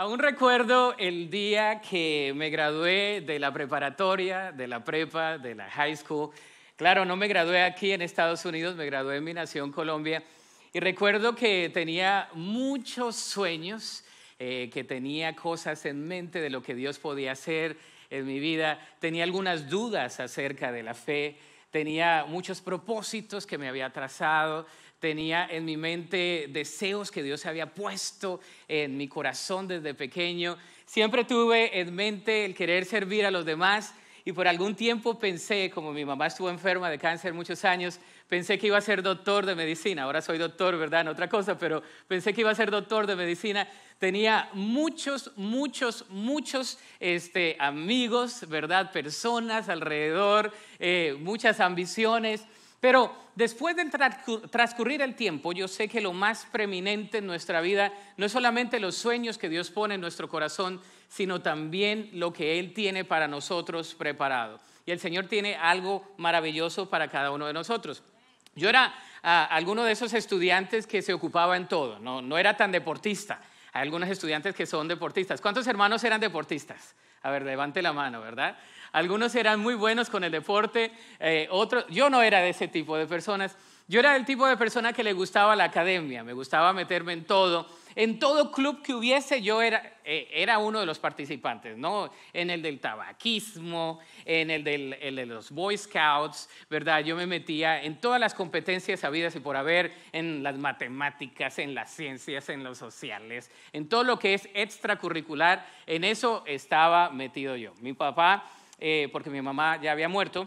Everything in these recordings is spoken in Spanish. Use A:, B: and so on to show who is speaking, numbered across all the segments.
A: Aún recuerdo el día que me gradué de la preparatoria, de la prepa, de la high school. Claro, no me gradué aquí en Estados Unidos, me gradué en mi nación Colombia. Y recuerdo que tenía muchos sueños, eh, que tenía cosas en mente de lo que Dios podía hacer en mi vida. Tenía algunas dudas acerca de la fe, tenía muchos propósitos que me había trazado, tenía en mi mente deseos que Dios había puesto en mi corazón desde pequeño. Siempre tuve en mente el querer servir a los demás y por algún tiempo pensé, como mi mamá estuvo enferma de cáncer muchos años, pensé que iba a ser doctor de medicina. Ahora soy doctor, ¿verdad? En otra cosa, pero pensé que iba a ser doctor de medicina. Tenía muchos, muchos, muchos este, amigos, ¿verdad? Personas alrededor, eh, muchas ambiciones. Pero después de transcurrir el tiempo, yo sé que lo más preeminente en nuestra vida no es solamente los sueños que Dios pone en nuestro corazón, sino también lo que Él tiene para nosotros preparado. Y el Señor tiene algo maravilloso para cada uno de nosotros. Yo era ah, alguno de esos estudiantes que se ocupaba en todo, no, no era tan deportista. Hay algunos estudiantes que son deportistas. ¿Cuántos hermanos eran deportistas? A ver, levante la mano, ¿verdad? Algunos eran muy buenos con el deporte, eh, otros, yo no era de ese tipo de personas. Yo era el tipo de persona que le gustaba la academia, me gustaba meterme en todo. En todo club que hubiese, yo era, eh, era uno de los participantes, ¿no? En el del tabaquismo, en el, del, el de los Boy Scouts, ¿verdad? Yo me metía en todas las competencias habidas y por haber, en las matemáticas, en las ciencias, en los sociales, en todo lo que es extracurricular, en eso estaba metido yo. Mi papá eh, porque mi mamá ya había muerto,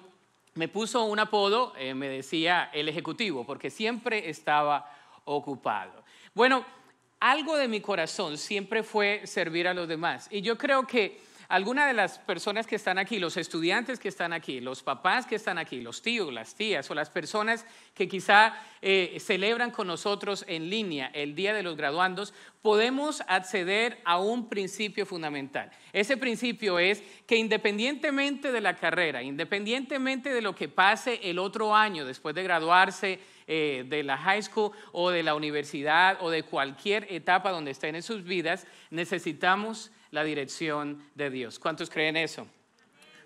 A: me puso un apodo, eh, me decía el ejecutivo, porque siempre estaba ocupado. Bueno, algo de mi corazón siempre fue servir a los demás. Y yo creo que alguna de las personas que están aquí, los estudiantes que están aquí, los papás que están aquí, los tíos, las tías o las personas que quizá eh, celebran con nosotros en línea el Día de los Graduandos, podemos acceder a un principio fundamental. Ese principio es que independientemente de la carrera, independientemente de lo que pase el otro año después de graduarse, eh, de la high school o de la universidad o de cualquier etapa donde estén en sus vidas, necesitamos la dirección de Dios. ¿Cuántos creen eso?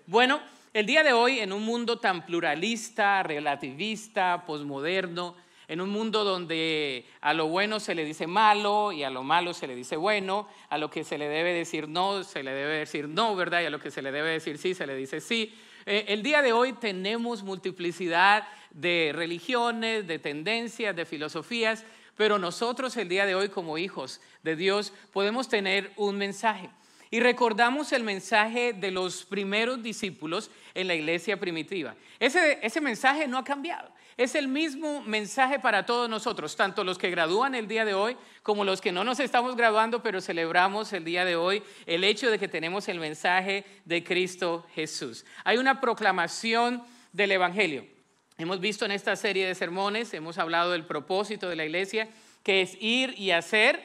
A: Bueno, el día de hoy, en un mundo tan pluralista, relativista, posmoderno, en un mundo donde a lo bueno se le dice malo y a lo malo se le dice bueno, a lo que se le debe decir no, se le debe decir no, ¿verdad? Y a lo que se le debe decir sí, se le dice sí. Eh, el día de hoy tenemos multiplicidad de religiones, de tendencias, de filosofías, pero nosotros el día de hoy como hijos de Dios podemos tener un mensaje. Y recordamos el mensaje de los primeros discípulos en la iglesia primitiva. Ese, ese, mensaje no ha cambiado. Es el mismo mensaje para todos nosotros, tanto los que gradúan el día de hoy como los que no nos estamos graduando, pero celebramos el día de hoy el hecho de que tenemos el mensaje de Cristo Jesús. Hay una proclamación del Evangelio. Hemos visto en esta serie de sermones, hemos hablado del propósito de la iglesia, que es ir y hacer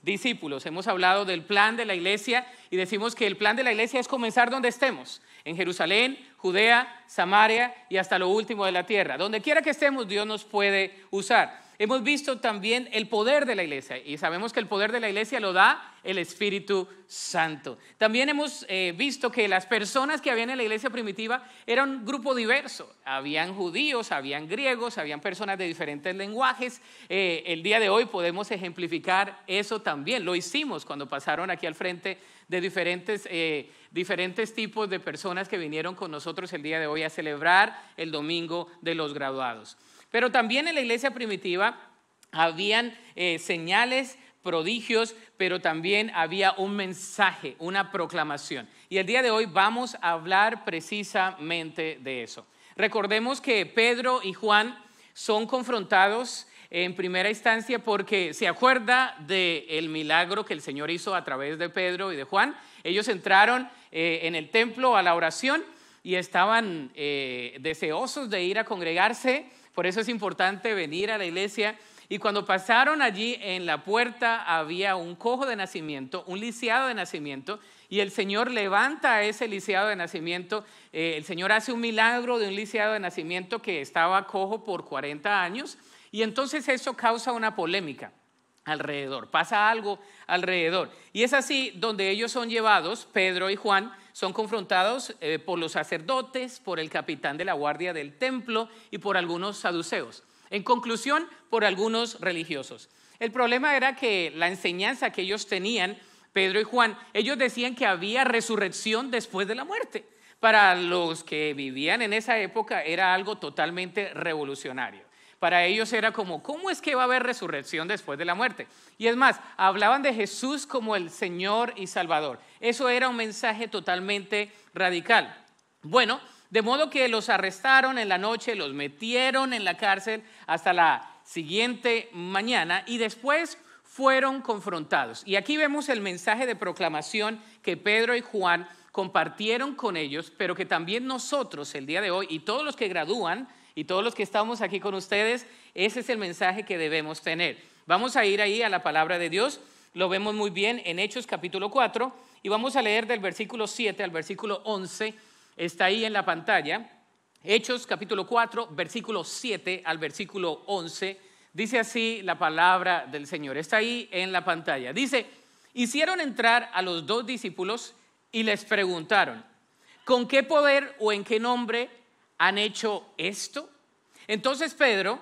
A: discípulos. Hemos hablado del plan de la iglesia y decimos que el plan de la iglesia es comenzar donde estemos, en Jerusalén, Judea, Samaria y hasta lo último de la tierra. Donde quiera que estemos, Dios nos puede usar hemos visto también el poder de la iglesia y sabemos que el poder de la iglesia lo da el Espíritu Santo. También hemos eh, visto que las personas que habían en la iglesia primitiva eran un grupo diverso. Habían judíos, habían griegos, habían personas de diferentes lenguajes. Eh, el día de hoy podemos ejemplificar eso también. Lo hicimos cuando pasaron aquí al frente de diferentes, eh, diferentes tipos de personas que vinieron con nosotros el día de hoy a celebrar el Domingo de los Graduados. Pero también en la iglesia primitiva habían eh, señales prodigios, pero también había un mensaje, una proclamación. Y el día de hoy vamos a hablar precisamente de eso. Recordemos que Pedro y Juan son confrontados en primera instancia porque se acuerda del milagro que el Señor hizo a través de Pedro y de Juan. Ellos entraron eh, en el templo a la oración y estaban eh, deseosos de ir a congregarse por eso es importante venir a la iglesia. Y cuando pasaron allí, en la puerta había un cojo de nacimiento, un lisiado de nacimiento, y el Señor levanta a ese lisiado de nacimiento. Eh, el Señor hace un milagro de un lisiado de nacimiento que estaba cojo por 40 años, y entonces eso causa una polémica alrededor, pasa algo alrededor. Y es así donde ellos son llevados, Pedro y Juan, son confrontados eh, por los sacerdotes, por el capitán de la guardia del templo y por algunos saduceos. En conclusión, por algunos religiosos. El problema era que la enseñanza que ellos tenían, Pedro y Juan, ellos decían que había resurrección después de la muerte. Para los que vivían en esa época era algo totalmente revolucionario. Para ellos era como, ¿cómo es que va a haber resurrección después de la muerte? Y es más, hablaban de Jesús como el Señor y Salvador. Eso era un mensaje totalmente radical. Bueno, de modo que los arrestaron en la noche, los metieron en la cárcel hasta la siguiente mañana y después fueron confrontados. Y aquí vemos el mensaje de proclamación que Pedro y Juan compartieron con ellos, pero que también nosotros el día de hoy y todos los que gradúan y todos los que estamos aquí con ustedes, ese es el mensaje que debemos tener. Vamos a ir ahí a la palabra de Dios, lo vemos muy bien en Hechos capítulo 4 y vamos a leer del versículo 7 al versículo 11, está ahí en la pantalla. Hechos capítulo 4, versículo 7 al versículo 11, dice así la palabra del Señor, está ahí en la pantalla. Dice, hicieron entrar a los dos discípulos y les preguntaron, ¿con qué poder o en qué nombre han hecho esto? Entonces Pedro,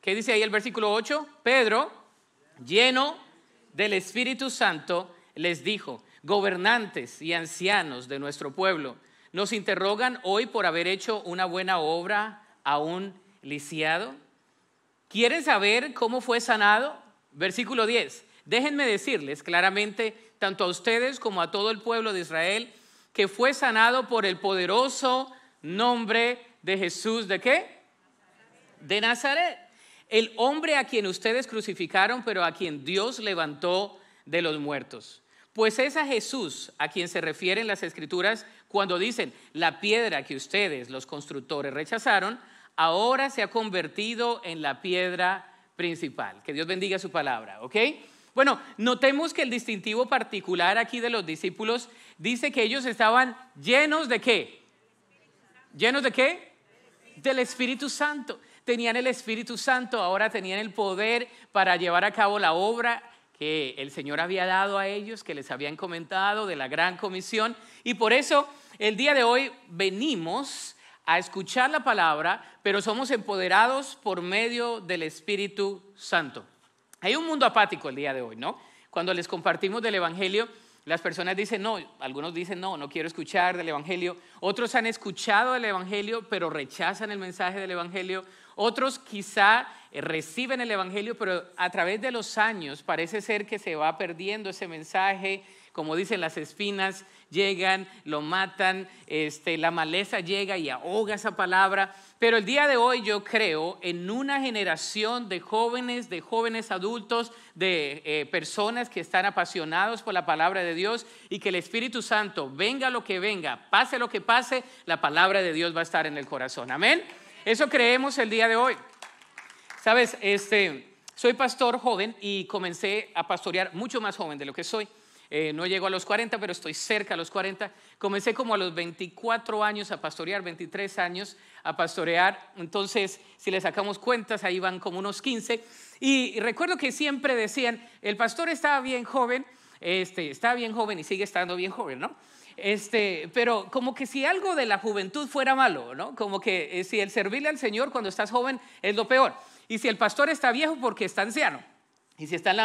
A: ¿qué dice ahí el versículo 8? Pedro, lleno del Espíritu Santo, les dijo, gobernantes y ancianos de nuestro pueblo, nos interrogan hoy por haber hecho una buena obra a un lisiado. ¿Quieren saber cómo fue sanado? Versículo 10. Déjenme decirles claramente, tanto a ustedes como a todo el pueblo de Israel, que fue sanado por el poderoso nombre de Jesús de qué? De Nazaret. El hombre a quien ustedes crucificaron, pero a quien Dios levantó de los muertos. Pues es a Jesús a quien se refieren las escrituras cuando dicen, la piedra que ustedes, los constructores, rechazaron, ahora se ha convertido en la piedra principal. Que Dios bendiga su palabra, ¿ok? Bueno, notemos que el distintivo particular aquí de los discípulos dice que ellos estaban llenos de qué? ¿Llenos de qué? Del Espíritu Santo. Tenían el Espíritu Santo, ahora tenían el poder para llevar a cabo la obra que el Señor había dado a ellos, que les habían comentado de la gran comisión. Y por eso el día de hoy venimos a escuchar la palabra, pero somos empoderados por medio del Espíritu Santo. Hay un mundo apático el día de hoy, ¿no? Cuando les compartimos del Evangelio, las personas dicen, no, algunos dicen, no, no quiero escuchar del Evangelio. Otros han escuchado del Evangelio, pero rechazan el mensaje del Evangelio. Otros quizá eh, reciben el Evangelio, pero a través de los años parece ser que se va perdiendo ese mensaje como dicen las espinas, llegan, lo matan, este, la maleza llega y ahoga esa palabra. Pero el día de hoy yo creo en una generación de jóvenes, de jóvenes adultos, de eh, personas que están apasionados por la palabra de Dios y que el Espíritu Santo, venga lo que venga, pase lo que pase, la palabra de Dios va a estar en el corazón. Amén. Eso creemos el día de hoy. Sabes, este, soy pastor joven y comencé a pastorear mucho más joven de lo que soy. Eh, no llego a los 40, pero estoy cerca a los 40. Comencé como a los 24 años a pastorear, 23 años a pastorear. Entonces, si le sacamos cuentas, ahí van como unos 15. Y, recuerdo que siempre decían, el pastor estaba bien joven, este, estaba bien joven y sigue estando bien joven, ¿no? Este, pero como que si algo de la juventud fuera malo, ¿no? Como que eh, si el servirle al Señor cuando estás joven es lo peor. Y si el pastor está viejo porque está anciano. Y si está en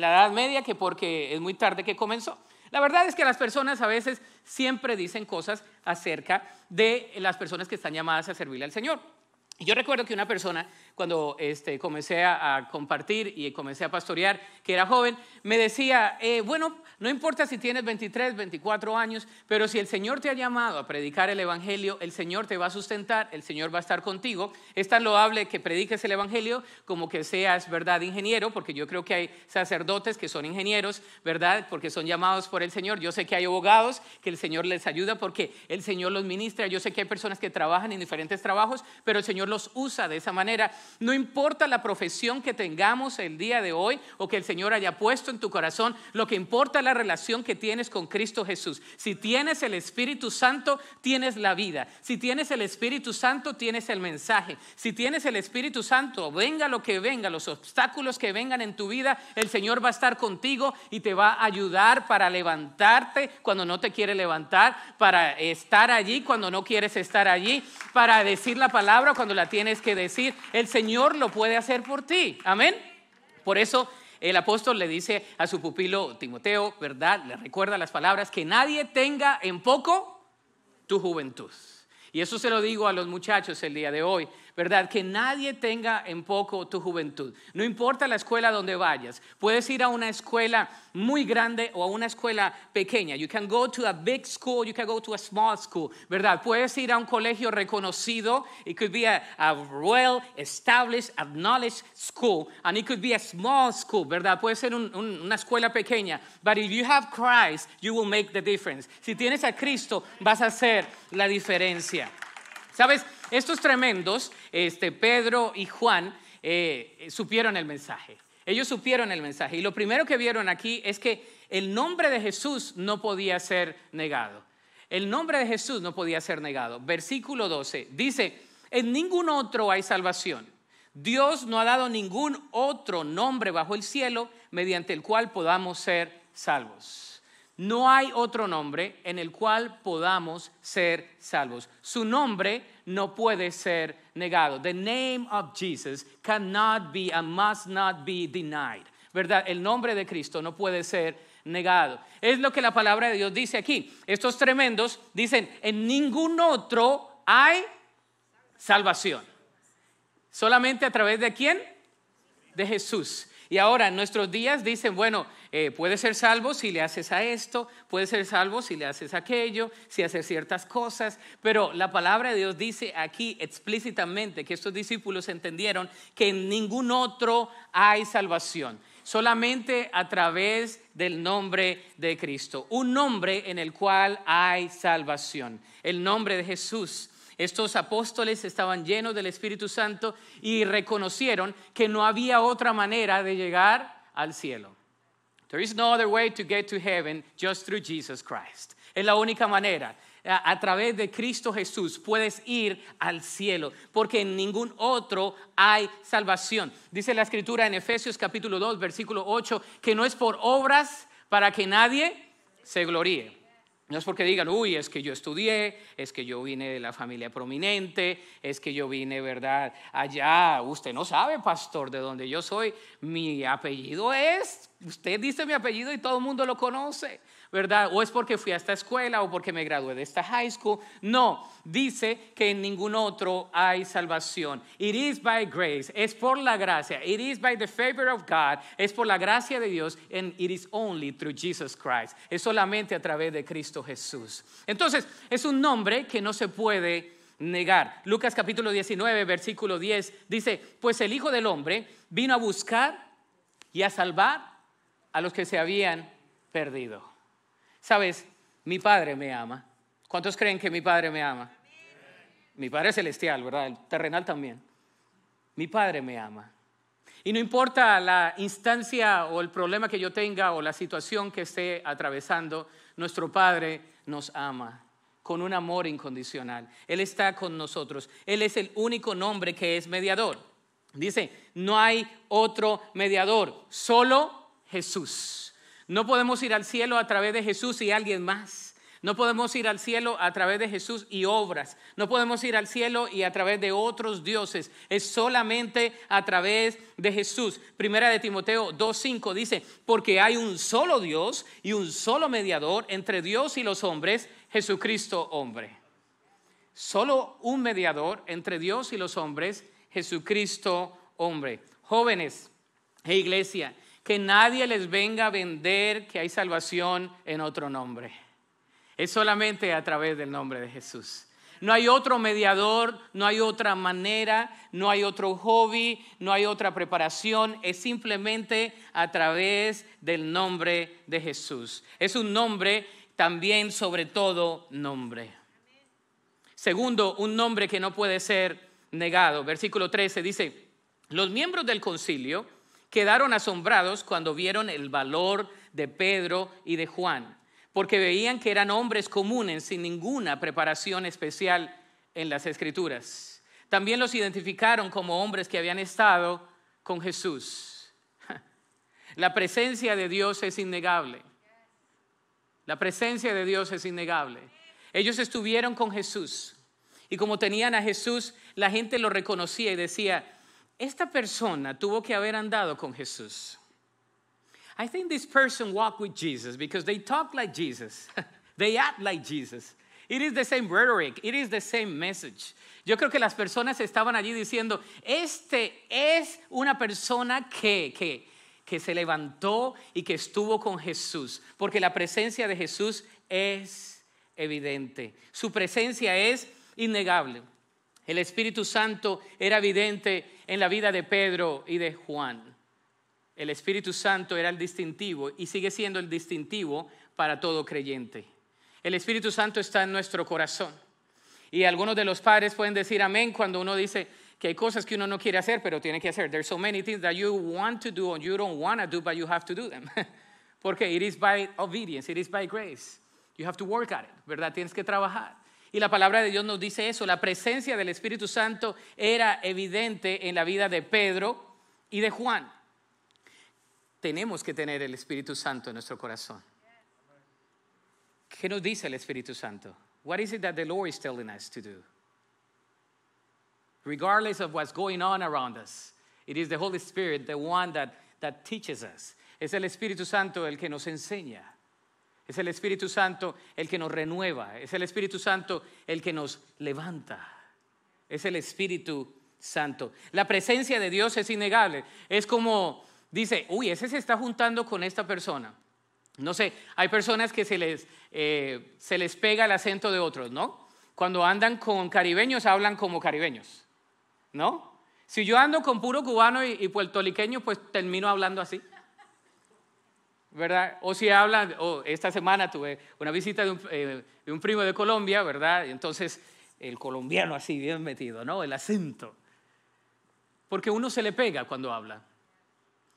A: la, Edad Media, que porque es muy tarde que comenzó. La verdad es que las personas a veces siempre dicen cosas acerca de las personas que están llamadas a servirle al Señor. Yo recuerdo que una persona, cuando este, comencé a, compartir y comencé a pastorear, que era joven, me decía, eh, bueno, no importa si tienes 23, 24 años, pero si el Señor te ha llamado a predicar el Evangelio, el Señor te va a sustentar, el Señor va a estar contigo. Es tan loable que prediques el Evangelio como que seas, ¿verdad?, ingeniero, porque yo creo que hay sacerdotes que son ingenieros, ¿verdad?, porque son llamados por el Señor. Yo sé que hay abogados que el Señor les ayuda porque el Señor los ministra. Yo sé que hay personas que trabajan en diferentes trabajos, pero el Señor los usa de esa manera. No importa la profesión que tengamos el día de hoy o que el Señor haya puesto en tu corazón, lo que importa es la relación que tienes con Cristo Jesús. Si tienes el Espíritu Santo, tienes la vida. Si tienes el Espíritu Santo, tienes el mensaje. Si tienes el Espíritu Santo, venga lo que venga, los obstáculos que vengan en tu vida, el Señor va a estar contigo y te va a ayudar para levantarte cuando no te quiere levantar, para estar allí cuando no quieres estar allí, para decir la palabra cuando la tienes que decir. El Señor lo puede hacer por ti. Amén. Por eso el apóstol le dice a su pupilo Timoteo, ¿verdad? Le recuerda las palabras, que nadie tenga en poco tu juventud. Y eso se lo digo a los muchachos el día de hoy. ¿verdad? Que nadie tenga en poco tu juventud. No importa la escuela donde vayas, puedes ir a una escuela muy grande o a una escuela pequeña. You can go to a big school, you can go to a small school, ¿verdad? Puedes ir a un colegio reconocido. It could be a, well established, acknowledged school, and it could be a small school, ¿verdad? Puede ser una escuela pequeña. But if you have Christ, you will make the difference. Si tienes a Cristo, vas a hacer la diferencia. ¿Sabes? Estos tremendos, este, Pedro y Juan, eh, eh, supieron el mensaje. Ellos supieron el mensaje. Y lo primero que vieron aquí es que el nombre de Jesús no podía ser negado. El nombre de Jesús no podía ser negado. Versículo 12 dice, en ningún otro hay salvación. Dios no ha dado ningún otro nombre bajo el cielo mediante el cual podamos ser salvos. No hay otro nombre en el cual podamos ser salvos. Su nombre no puede ser negado. The name of Jesus cannot be and must not be denied. ¿Verdad? El nombre de Cristo no puede ser negado. Es lo que la palabra de Dios dice aquí. Estos tremendos dicen, en ningún otro hay salvación. Solamente a través de quién? De Jesús. Y ahora en nuestros días dicen, bueno, eh, puede ser salvo si le haces a esto, puede ser salvo si le haces aquello, si haces ciertas cosas, pero la palabra de Dios dice aquí explícitamente que estos discípulos entendieron que en ningún otro hay salvación, solamente a través del nombre de Cristo, un nombre en el cual hay salvación, el nombre de Jesús. Estos apóstoles estaban llenos del Espíritu Santo y reconocieron que no había otra manera de llegar al cielo. There is no other way to get to heaven just through Jesus Christ. Es la única manera. A través de Cristo Jesús puedes ir al cielo, porque en ningún otro hay salvación. Dice la escritura en Efesios capítulo 2, versículo 8, que no es por obras para que nadie se gloríe. No es porque digan, uy, es que yo estudié, es que yo vine de la familia prominente, es que yo vine, ¿verdad? Allá, usted no sabe, pastor, de dónde yo soy, mi apellido es, usted dice mi apellido y todo el mundo lo conoce. ¿verdad? O es porque fui a esta escuela o porque me gradué de esta high school. No, dice que en ningún otro hay salvación. It is by grace, es por la gracia. It is by the favor of God, es por la gracia de Dios. And it is only through Jesus Christ, es solamente a través de Cristo Jesús. Entonces, es un nombre que no se puede negar. Lucas capítulo 19, versículo 10 dice, pues el Hijo del Hombre vino a buscar y a salvar a los que se habían perdido. Sabes, mi Padre me ama. ¿Cuántos creen que mi Padre me ama? Mi Padre celestial, ¿verdad? El terrenal también. Mi Padre me ama. Y no importa la instancia o el problema que yo tenga o la situación que esté atravesando, nuestro Padre nos ama con un amor incondicional. Él está con nosotros. Él es el único nombre que es mediador. Dice, no hay otro mediador, solo Jesús. No podemos ir al cielo a través de Jesús y alguien más. No podemos ir al cielo a través de Jesús y obras. No podemos ir al cielo y a través de otros dioses. Es solamente a través de Jesús. Primera de Timoteo 2.5 dice, porque hay un solo Dios y un solo mediador entre Dios y los hombres, Jesucristo hombre. Solo un mediador entre Dios y los hombres, Jesucristo hombre. Jóvenes e iglesia, que nadie les venga a vender que hay salvación en otro nombre. Es solamente a través del nombre de Jesús. No hay otro mediador, no hay otra manera, no hay otro hobby, no hay otra preparación. Es simplemente a través del nombre de Jesús. Es un nombre también, sobre todo, nombre. Segundo, un nombre que no puede ser negado. Versículo 13 dice, los miembros del concilio quedaron asombrados cuando vieron el valor de Pedro y de Juan, porque veían que eran hombres comunes sin ninguna preparación especial en las escrituras. También los identificaron como hombres que habían estado con Jesús. La presencia de Dios es innegable. La presencia de Dios es innegable. Ellos estuvieron con Jesús y como tenían a Jesús, la gente lo reconocía y decía, esta persona tuvo que haber andado con Jesús. I think this person walked with Jesus because they talk like Jesus, they act like Jesus. It is the same rhetoric, it is the same message. Yo creo que las personas estaban allí diciendo, este es una persona que, que, que se levantó y que estuvo con Jesús, porque la presencia de Jesús es evidente, su presencia es innegable. El Espíritu Santo era evidente en la vida de Pedro y de Juan. El Espíritu Santo era el distintivo y sigue siendo el distintivo para todo creyente. El Espíritu Santo está en nuestro corazón. Y algunos de los padres pueden decir amén cuando uno dice que hay cosas que uno no quiere hacer, pero tiene que hacer. There's so many things that you want to do and you don't want to do, but you have to do them. Porque it is by obedience, it is by grace. You have to work at it, ¿verdad? Tienes que trabajar. Y la palabra de Dios nos dice eso, la presencia del Espíritu Santo era evidente en la vida de Pedro y de Juan. Tenemos que tener el Espíritu Santo en nuestro corazón. ¿Qué nos dice el Espíritu Santo? What is it that the Lord is telling us to do? Regardless of what's going on around us, it is the Holy Spirit, the one that, teaches us. Es el Espíritu Santo el que nos enseña. Es el Espíritu Santo el que nos renueva. Es el Espíritu Santo el que nos levanta. Es el Espíritu Santo. La presencia de Dios es innegable. Es como dice, uy, ese se está juntando con esta persona. No sé, hay personas que se les, eh, pega el acento de otros, ¿no? Cuando andan con caribeños, hablan como caribeños, ¿no? Si yo ando con puro cubano y, y pues termino hablando así. ¿verdad? O si hablan, oh, esta semana tuve una visita de un, eh, primo de Colombia, ¿verdad? entonces el colombiano así bien metido, ¿no? El acento. Porque uno se le pega cuando habla.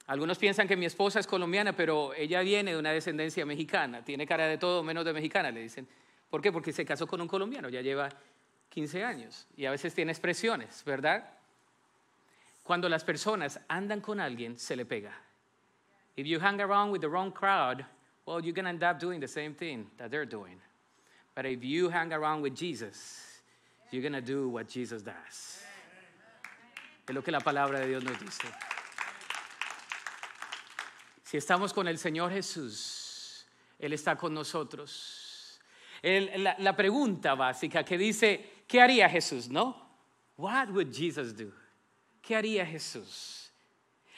A: Algunos piensan que mi esposa es colombiana, pero ella viene de una descendencia mexicana, tiene cara de todo menos de mexicana, le dicen. ¿Por qué? Porque se casó con un colombiano, ya lleva 15 años y a veces tiene expresiones, ¿verdad? Cuando las personas andan con alguien, se le pega. If you hang around with the wrong crowd, well, you're going to end up doing the same thing that they're doing. But if you hang around with Jesus, you're going to do what Jesus does. Es lo que la palabra de Dios nos dice. Si estamos con el Señor Jesús, Él está con nosotros. El, la, la pregunta básica que dice, ¿qué haría Jesús? ¿No? What would Jesus do? ¿Qué haría Jesús?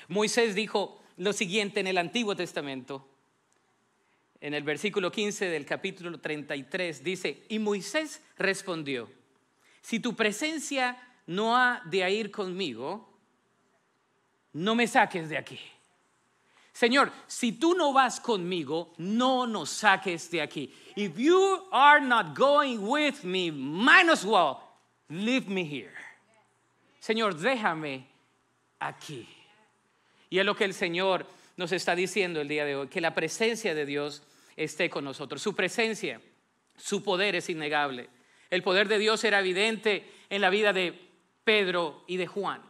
A: Moisés dijo, lo siguiente en el Antiguo Testamento. En el versículo 15 del capítulo 33 dice, y Moisés respondió, si tu presencia no ha de ir conmigo, no me saques de aquí. Señor, si tú no vas conmigo, no nos saques de aquí. If you are not going with me, might as well leave me here. Señor, déjame aquí. Y es lo que el Señor nos está diciendo el día de hoy, que la presencia de Dios esté con nosotros. Su presencia, su poder es innegable. El poder de Dios era evidente en la vida de Pedro y de Juan.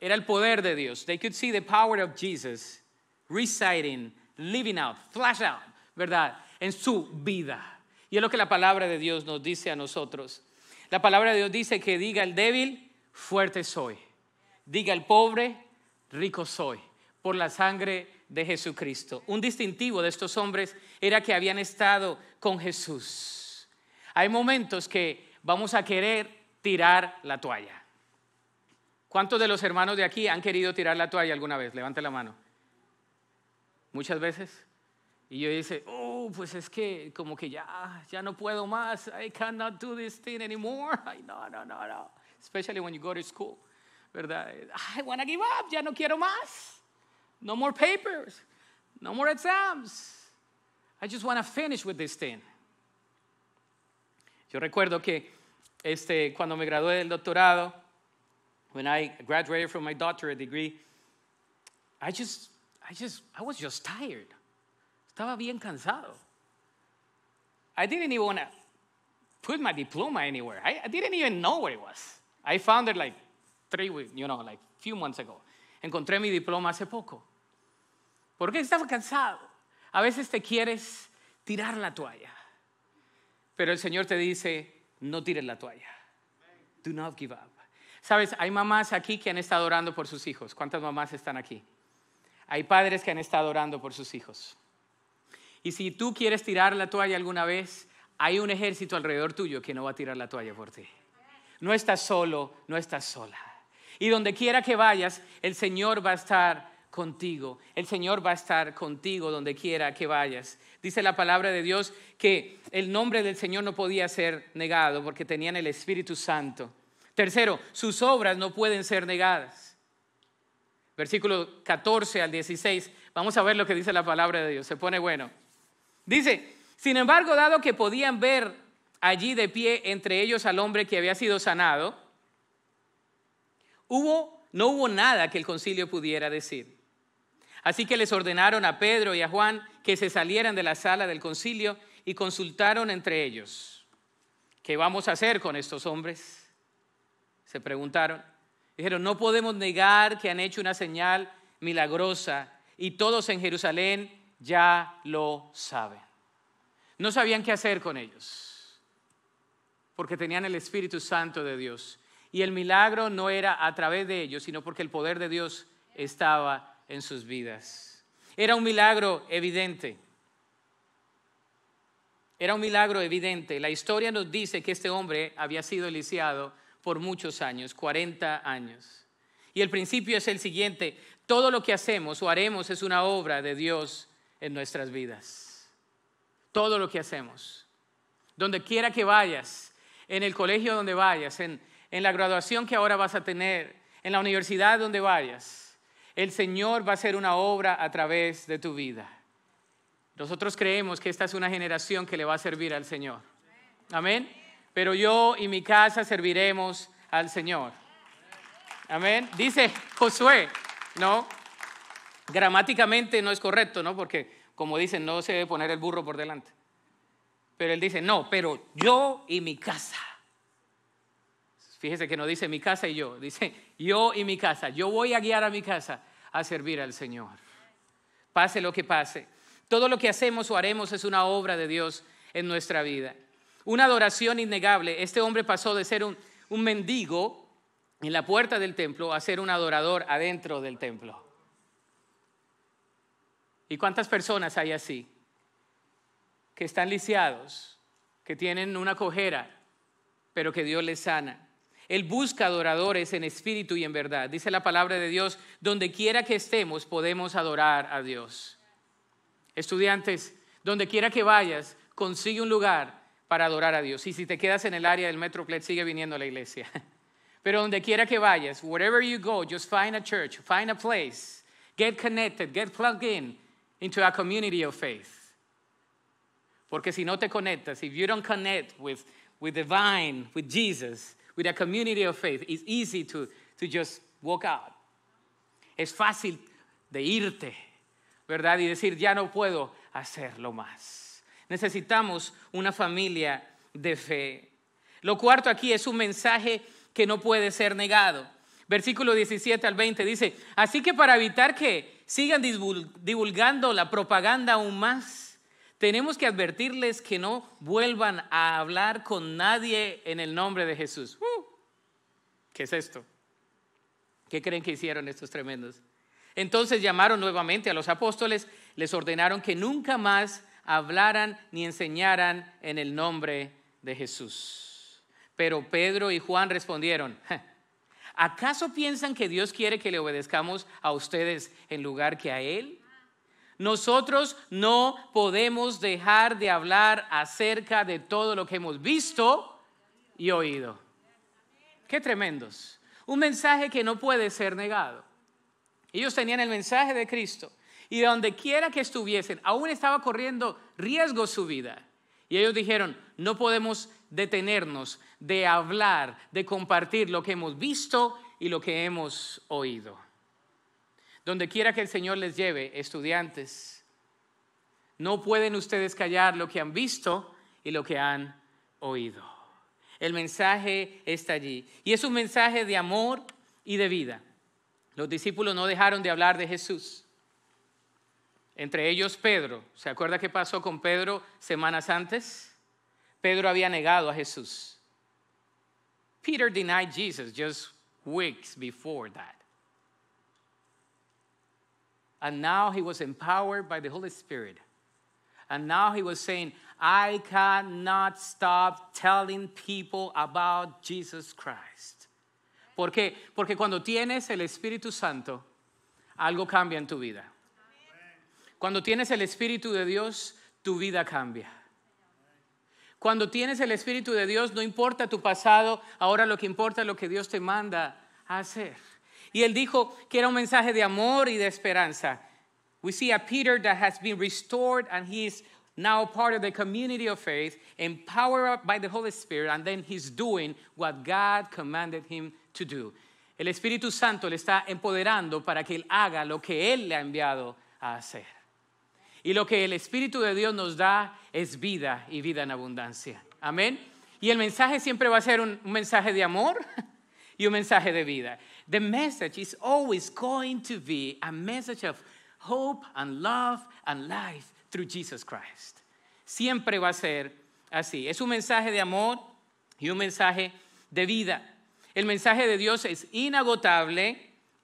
A: Era el poder de Dios. They could see the power of Jesus residing, living out, flash out, ¿verdad? En su vida. Y es lo que la palabra de Dios nos dice a nosotros. La palabra de Dios dice que diga el débil, fuerte soy. Diga el pobre, rico soy por la sangre de Jesucristo. Un distintivo de estos hombres era que habían estado con Jesús. Hay momentos que vamos a querer tirar la toalla. ¿Cuántos de los hermanos de aquí han querido tirar la toalla alguna vez? Levante la mano. Muchas veces. Y yo dice, oh, pues es que como que ya, ya no puedo más. I cannot do this thing anymore. No, no, no, no. Especially when you go to school. ¿verdad? I wanna give up, ya no quiero más. No more papers, no more exams. I just wanna finish with this thing. Yo recuerdo que este, cuando me gradué del doctorado, when I graduated from my doctorate degree, I just, I just, I was just tired. Estaba bien cansado. I didn't even want to put my diploma anywhere. I, I, didn't even know where it was. I found it like three weeks, you know, like few months ago. Encontré mi diploma hace poco. Porque estaba cansado. A veces te quieres tirar la toalla. Pero el Señor te dice, no tires la toalla. Do not give up. Sabes, hay mamás aquí que han estado orando por sus hijos. ¿Cuántas mamás están aquí? Hay padres que han estado orando por sus hijos. Y si tú quieres tirar la toalla alguna vez, hay un ejército alrededor tuyo que no va a tirar la toalla por ti. No estás solo, no estás sola. Y donde quiera que vayas, el Señor va a estar contigo. El Señor va a estar contigo donde quiera que vayas. Dice la palabra de Dios que el nombre del Señor no podía ser negado porque tenían el Espíritu Santo. Tercero, sus obras no pueden ser negadas. Versículo 14 al 16. Vamos a ver lo que dice la palabra de Dios. Se pone bueno. Dice, sin embargo, dado que podían ver allí de pie entre ellos al hombre que había sido sanado, no hubo nada que el concilio pudiera decir. Así que les ordenaron a Pedro y a Juan que se salieran de la sala del concilio y consultaron entre ellos, ¿qué vamos a hacer con estos hombres? Se preguntaron. Dijeron, no podemos negar que han hecho una señal milagrosa y todos en Jerusalén ya lo saben. No sabían qué hacer con ellos, porque tenían el Espíritu Santo de Dios y el milagro no era a través de ellos, sino porque el poder de Dios estaba en sus vidas. Era un milagro evidente. Era un milagro evidente. La historia nos dice que este hombre había sido lisiado por muchos años, 40 años. Y el principio es el siguiente, todo lo que hacemos o haremos es una obra de Dios en nuestras vidas. Todo lo que hacemos. Donde quiera que vayas, en el colegio donde vayas, en, en la graduación que ahora vas a tener, en la universidad donde vayas. El Señor va a hacer una obra a través de tu vida. Nosotros creemos que esta es una generación que le va a servir al Señor. Amén. Pero yo y mi casa serviremos al Señor. Amén. Dice Josué, ¿no? Gramáticamente no es correcto, ¿no? Porque, como dicen, no se debe poner el burro por delante. Pero él dice, no, pero yo y mi casa Fíjese que no dice mi casa y yo, dice yo y mi casa. Yo voy a guiar a mi casa a servir al Señor. Pase lo que pase. Todo lo que hacemos o haremos es una obra de Dios en nuestra vida. Una adoración innegable. Este hombre pasó de ser un, mendigo en la puerta del templo a ser un adorador adentro del templo. ¿Y cuántas personas hay así? Que están lisiados, que tienen una cojera, pero que Dios les sana. Él busca adoradores en espíritu y en verdad. Dice la palabra de Dios, donde quiera que estemos podemos adorar a Dios. Estudiantes, donde quiera que vayas, consigue un lugar para adorar a Dios. Y si te quedas en el área del Metroplex, sigue viniendo a la iglesia. Pero donde quiera que vayas, wherever you go, just find a church, find a place, get connected, get plugged in into a community of faith. Porque si no te conectas, if you don't connect with, with the vine, with Jesus, with a community of faith, it's easy to, to just walk out. Es fácil de irte, ¿verdad? Y decir, ya no puedo hacerlo más. Necesitamos una familia de fe. Lo cuarto aquí es un mensaje que no puede ser negado. Versículo 17 al 20 dice, así que para evitar que sigan divulgando la propaganda aún más, tenemos que advertirles que no vuelvan a hablar con nadie en el nombre de Jesús. Uh, ¿Qué es esto? ¿Qué creen que hicieron estos tremendos? Entonces llamaron nuevamente a los apóstoles, les ordenaron que nunca más hablaran ni enseñaran en el nombre de Jesús. Pero Pedro y Juan respondieron, ¿acaso piensan que Dios quiere que le obedezcamos a ustedes en lugar que a Él? Nosotros no podemos dejar de hablar acerca de todo lo que hemos visto y oído. Qué tremendos. Un mensaje que no puede ser negado. Ellos tenían el mensaje de Cristo y donde quiera que estuviesen, aún estaba corriendo riesgo su vida. Y ellos dijeron, no podemos detenernos de hablar, de compartir lo que hemos visto y lo que hemos oído donde quiera que el Señor les lleve, estudiantes, no pueden ustedes callar lo que han visto y lo que han oído. El mensaje está allí. Y es un mensaje de amor y de vida. Los discípulos no dejaron de hablar de Jesús. Entre ellos Pedro. ¿Se acuerda qué pasó con Pedro semanas antes? Pedro había negado a Jesús. Peter denied Jesus just weeks before that. And now he was empowered by the Holy Spirit. And now he was saying, I cannot stop telling people about Jesus Christ. ¿Por qué? Porque cuando tienes el Espíritu Santo, algo cambia en tu vida. Cuando tienes el Espíritu de Dios, tu vida cambia. Cuando tienes el Espíritu de Dios, no importa tu pasado, ahora lo que importa es lo que Dios te manda a hacer. Y él dijo que era un mensaje de amor y de esperanza. We see a Peter that has been restored and he is now part of the community of faith, empowered by the Holy Spirit, and then he's doing what God commanded him to do. El Espíritu Santo le está empoderando para que él haga lo que él le ha enviado a hacer. Y lo que el Espíritu de Dios nos da es vida y vida en abundancia. Amén. Y el mensaje siempre va a ser un mensaje de amor y un mensaje de vida the message is always going to be a message of hope and love and life through Jesus Christ. Siempre va a ser así. Es un mensaje de amor y un mensaje de vida. El mensaje de Dios es inagotable,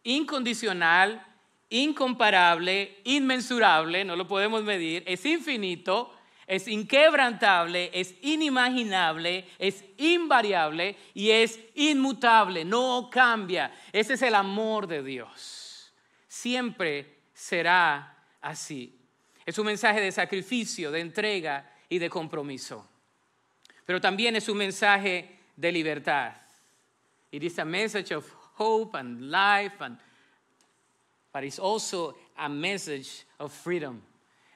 A: incondicional, incomparable, inmensurable, no lo podemos medir, es infinito es inquebrantable, es inimaginable, es invariable y es inmutable, no cambia. Ese es el amor de Dios. Siempre será así. Es un mensaje de sacrificio, de entrega y de compromiso. Pero también es un mensaje de libertad. It is a message of hope and life, and, but it's also a message of freedom.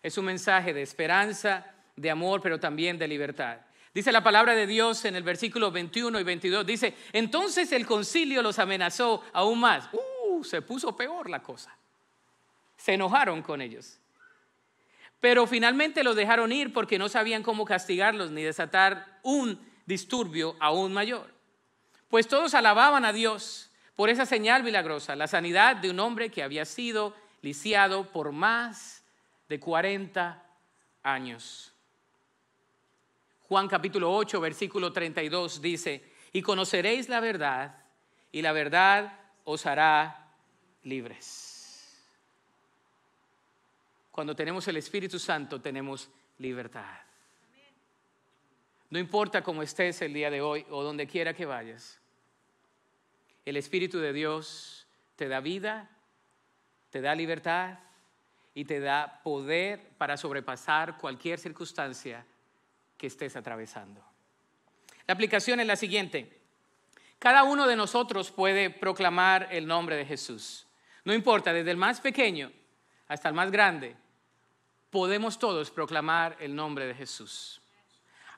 A: Es un mensaje de esperanza de amor, pero también de libertad. Dice la palabra de Dios en el versículo 21 y 22, dice, entonces el concilio los amenazó aún más. Uh, se puso peor la cosa. Se enojaron con ellos. Pero finalmente los dejaron ir porque no sabían cómo castigarlos ni desatar un disturbio aún mayor. Pues todos alababan a Dios por esa señal milagrosa, la sanidad de un hombre que había sido lisiado por más de 40 años. Juan capítulo 8, versículo 32 dice, y conoceréis la verdad, y la verdad os hará libres. Cuando tenemos el Espíritu Santo tenemos libertad. No importa cómo estés el día de hoy o donde quiera que vayas, el Espíritu de Dios te da vida, te da libertad y te da poder para sobrepasar cualquier circunstancia que estés atravesando. La aplicación es la siguiente. Cada uno de nosotros puede proclamar el nombre de Jesús. No importa, desde el más pequeño hasta el más grande, podemos todos proclamar el nombre de Jesús.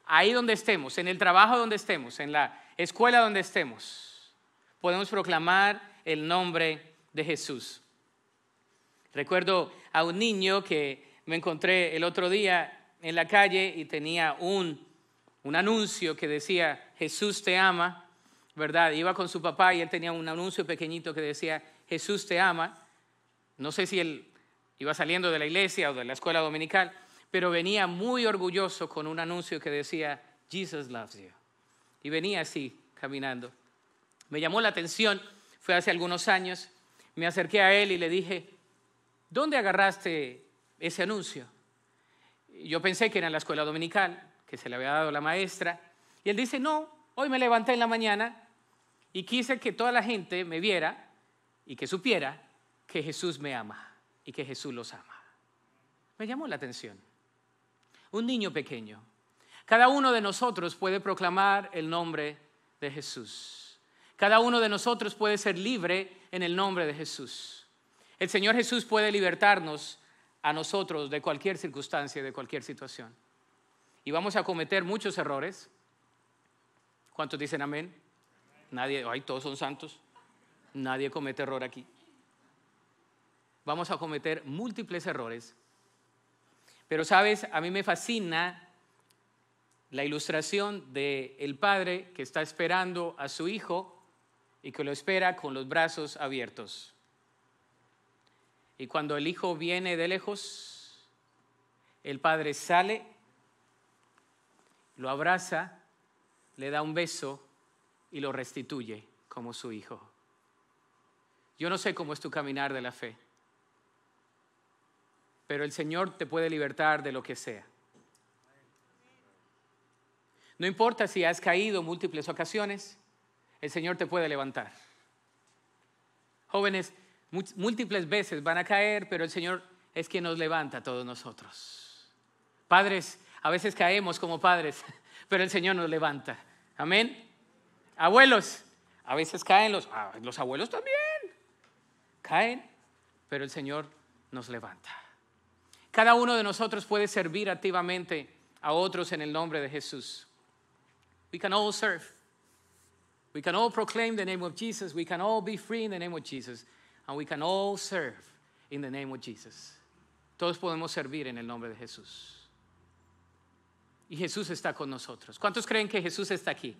A: Ahí donde estemos, en el trabajo donde estemos, en la escuela donde estemos, podemos proclamar el nombre de Jesús. Recuerdo a un niño que me encontré el otro día en la calle y tenía un, un anuncio que decía, Jesús te ama, ¿verdad? Iba con su papá y él tenía un anuncio pequeñito que decía, Jesús te ama. No sé si él iba saliendo de la iglesia o de la escuela dominical, pero venía muy orgulloso con un anuncio que decía, Jesus loves you. Y venía así, caminando. Me llamó la atención, fue hace algunos años, me acerqué a él y le dije, ¿dónde agarraste ese anuncio? yo pensé que era en la escuela dominical, que se le había dado la maestra, y él dice, no, hoy me levanté en la mañana y quise que toda la gente me viera y que supiera que Jesús me ama y que Jesús los ama. Me llamó la atención. Un niño pequeño. Cada uno de nosotros puede proclamar el nombre de Jesús. Cada uno de nosotros puede ser libre en el nombre de Jesús. El Señor Jesús puede libertarnos a nosotros de cualquier circunstancia, de cualquier situación. Y vamos a cometer muchos errores. ¿Cuántos dicen amén? Nadie, ay, todos son santos. Nadie comete error aquí. Vamos a cometer múltiples errores. Pero sabes, a mí me fascina la ilustración del padre que está esperando a su hijo y que lo espera con los brazos abiertos. Y cuando el hijo viene de lejos, el padre sale, lo abraza, le da un beso y lo restituye como su hijo. Yo no sé cómo es tu caminar de la fe, pero el Señor te puede libertar de lo que sea. No importa si has caído múltiples ocasiones, el Señor te puede levantar. Jóvenes, Múltiples veces van a caer, pero el Señor es quien nos levanta a todos nosotros. Padres, a veces caemos como padres, pero el Señor nos levanta. Amén. Abuelos, a veces caen los, ah, los abuelos también. Caen, pero el Señor nos levanta. Cada uno de nosotros puede servir activamente a otros en el nombre de Jesús. We can all serve. We can all proclaim the name of Jesus. We can all be free in the name of Jesus and we can all serve in the name of Jesus. Todos podemos servir en el nombre de Jesús. Y Jesús está con nosotros. ¿Cuántos creen que Jesús está aquí?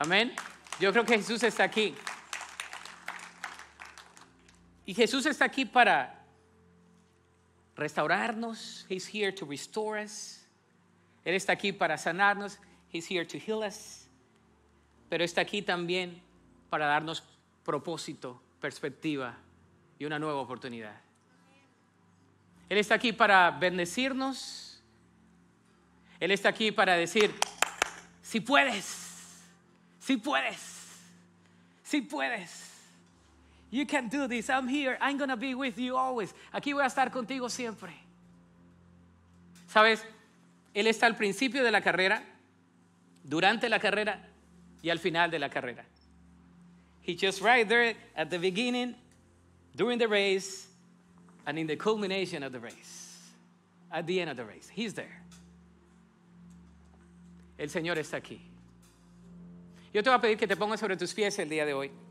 A: Amén. Yo creo que Jesús está aquí. Y Jesús está aquí para restaurarnos. He's here to restore us. Él está aquí para sanarnos. He's here to heal us. Pero está aquí también para darnos propósito perspectiva y una nueva oportunidad. Él está aquí para bendecirnos. Él está aquí para decir, si puedes, si puedes, si puedes. You can do this. I'm here. I'm going be with you always. Aquí voy a estar contigo siempre. ¿Sabes? Él está al principio de la carrera, durante la carrera y al final de la carrera. He just right there at the beginning, during the race, and in the culmination of the race, at the end of the race. He's there. El Señor está aquí. Yo te voy a pedir que te pongas sobre tus pies el día de hoy.